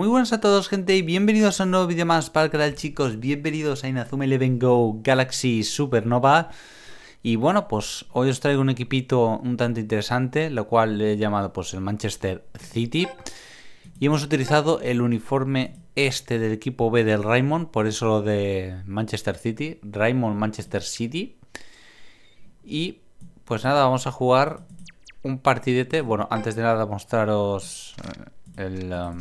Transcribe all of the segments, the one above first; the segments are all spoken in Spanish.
Muy buenas a todos gente y bienvenidos a un nuevo vídeo más para el canal chicos, bienvenidos a Inazuma Eleven Go Galaxy Supernova Y bueno pues hoy os traigo un equipito un tanto interesante, lo cual le he llamado pues el Manchester City Y hemos utilizado el uniforme este del equipo B del Raymond, por eso lo de Manchester City, Raymond Manchester City Y pues nada, vamos a jugar un partidete, bueno antes de nada mostraros eh, el... Um,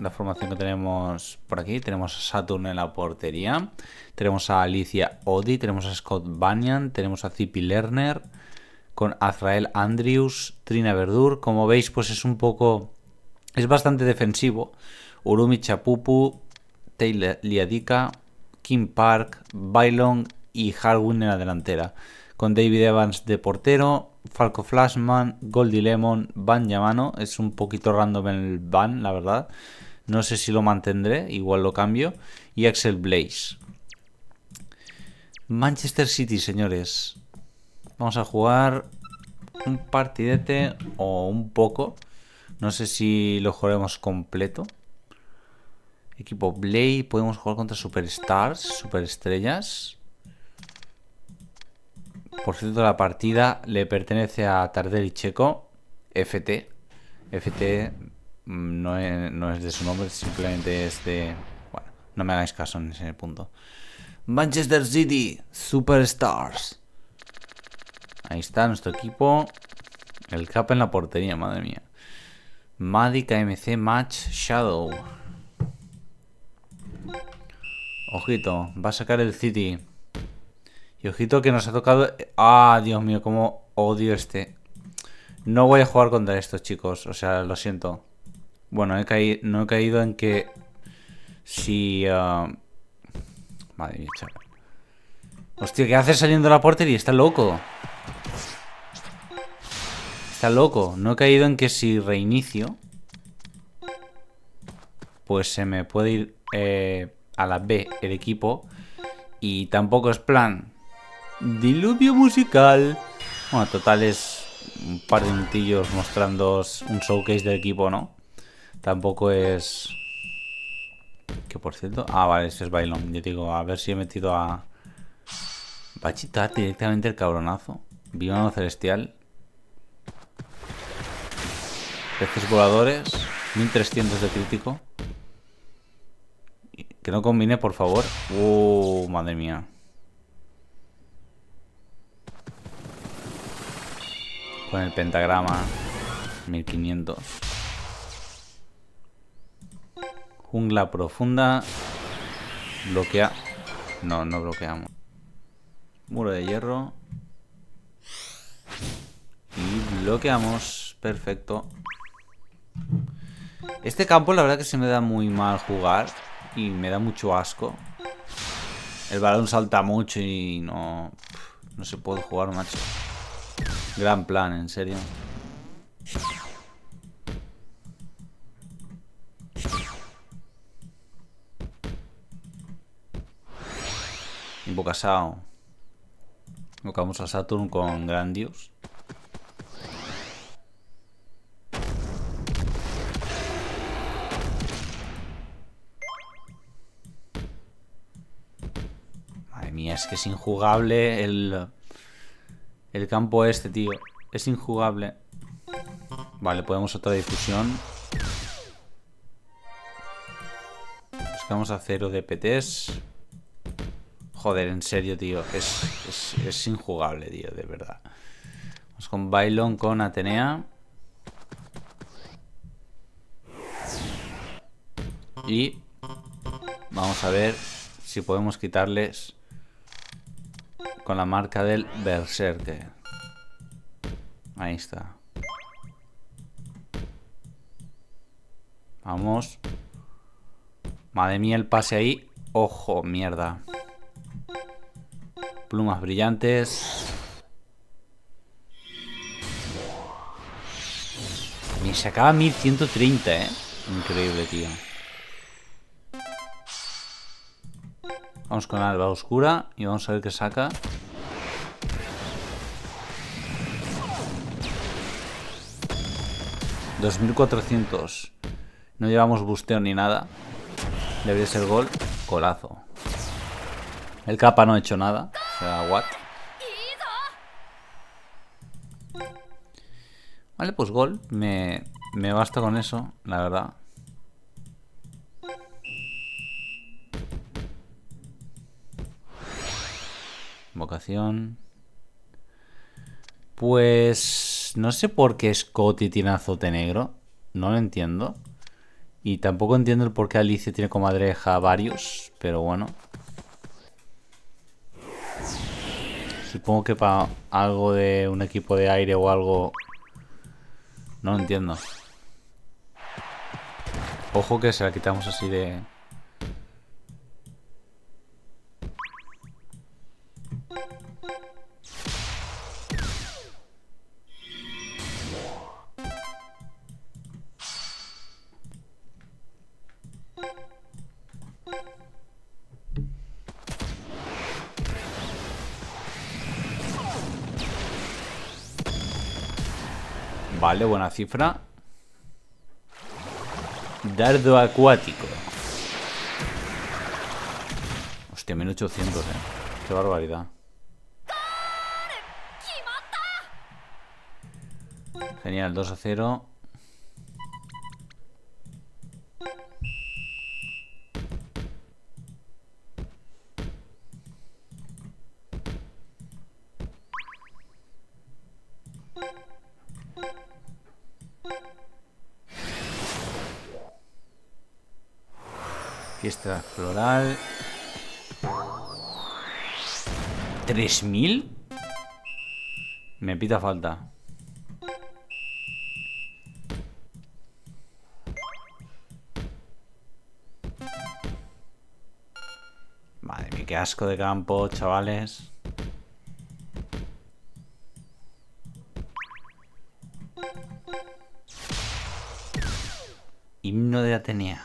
la formación que tenemos por aquí. Tenemos a Saturn en la portería. Tenemos a Alicia Odi. Tenemos a Scott Banyan. Tenemos a Zippy Lerner. Con Azrael Andrews. Trina Verdur. Como veis, pues es un poco. Es bastante defensivo. Urumi Chapupu. Taylor Liadika, Kim Park. Bailong Y Harwin en la delantera. Con David Evans de portero. Falco Flashman, Goldie Lemon, Van Yamano. Es un poquito random el Van, la verdad. No sé si lo mantendré, igual lo cambio. Y Axel Blaze. Manchester City, señores. Vamos a jugar un partidete o un poco. No sé si lo jugaremos completo. Equipo Blaze, podemos jugar contra superstars, superestrellas. Por cierto, la partida le pertenece a Tardelli Checo, FT. FT mm, no es, de su nombre, simplemente es de... Bueno, no me hagáis caso en ese punto. Manchester City, Superstars. Ahí está nuestro equipo. El cap en la portería, madre mía. Madi KMC Match Shadow. Ojito, va a sacar el City. Y ojito que nos ha tocado... ¡Ah, Dios mío! Cómo odio este. No voy a jugar contra estos, chicos. O sea, lo siento. Bueno, he no he caído en que... Si... Ah, madre mía, Hostia, ¿qué hace saliendo de la portería? Está loco. Está loco. No he caído en que si reinicio... Pues se me puede ir eh, a la B el equipo. Y tampoco es plan Diluvio musical. Bueno, total es un par de minutillos mostrando un showcase del equipo, ¿no? Tampoco es... Que por cierto... Ah, vale, ese es Bailón. Yo digo, a ver si he metido a... Bachita directamente el cabronazo. Vivano celestial. Peces voladores. 1300 de crítico. Que no combine, por favor. Uh, madre mía. Con el pentagrama. 1500. Jungla profunda. Bloquea. No, no bloqueamos. Muro de hierro. Y bloqueamos. Perfecto. Este campo la verdad que se me da muy mal jugar. Y me da mucho asco. El balón salta mucho y no... No se puede jugar, macho. Gran plan, en serio. Invoca Invocamos a Saturn con Grandius. Madre mía, es que es injugable el... El campo este, tío. Es injugable. Vale, podemos otra difusión. Buscamos a cero DPTs. Joder, en serio, tío. Es, es, es injugable, tío, de verdad. Vamos con Bailon, con Atenea. Y vamos a ver si podemos quitarles con la marca del Berserker. Ahí está. Vamos. Madre mía, el pase ahí. Ojo, mierda. Plumas brillantes. se acaba 1130, ¿eh? Increíble, tío. Vamos con la alba oscura y vamos a ver qué saca. 2400. No llevamos busteo ni nada. Debería ser gol. Colazo. El capa no ha hecho nada. O sea, what? Vale, pues gol. Me, me basta con eso, la verdad. Vocación. Pues no sé por qué Scotty tiene azote negro. No lo entiendo. Y tampoco entiendo el por qué Alicia tiene comadreja varios. Pero bueno. Supongo que para algo de un equipo de aire o algo... No lo entiendo. Ojo que se la quitamos así de... Vale, buena cifra. Dardo acuático. Hostia, 1800, eh. Qué barbaridad. Genial, 2 a 0. fiesta floral. ¿3000? Me pita falta. Madre mía, qué asco de campo, chavales. Himno de Atenea.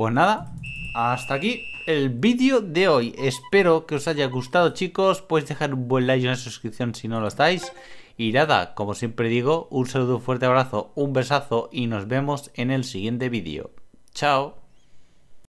Pues nada, hasta aquí el vídeo de hoy. Espero que os haya gustado, chicos. Podéis dejar un buen like y una suscripción si no lo estáis. Y nada, como siempre digo, un saludo, un fuerte abrazo, un besazo y nos vemos en el siguiente vídeo. Chao.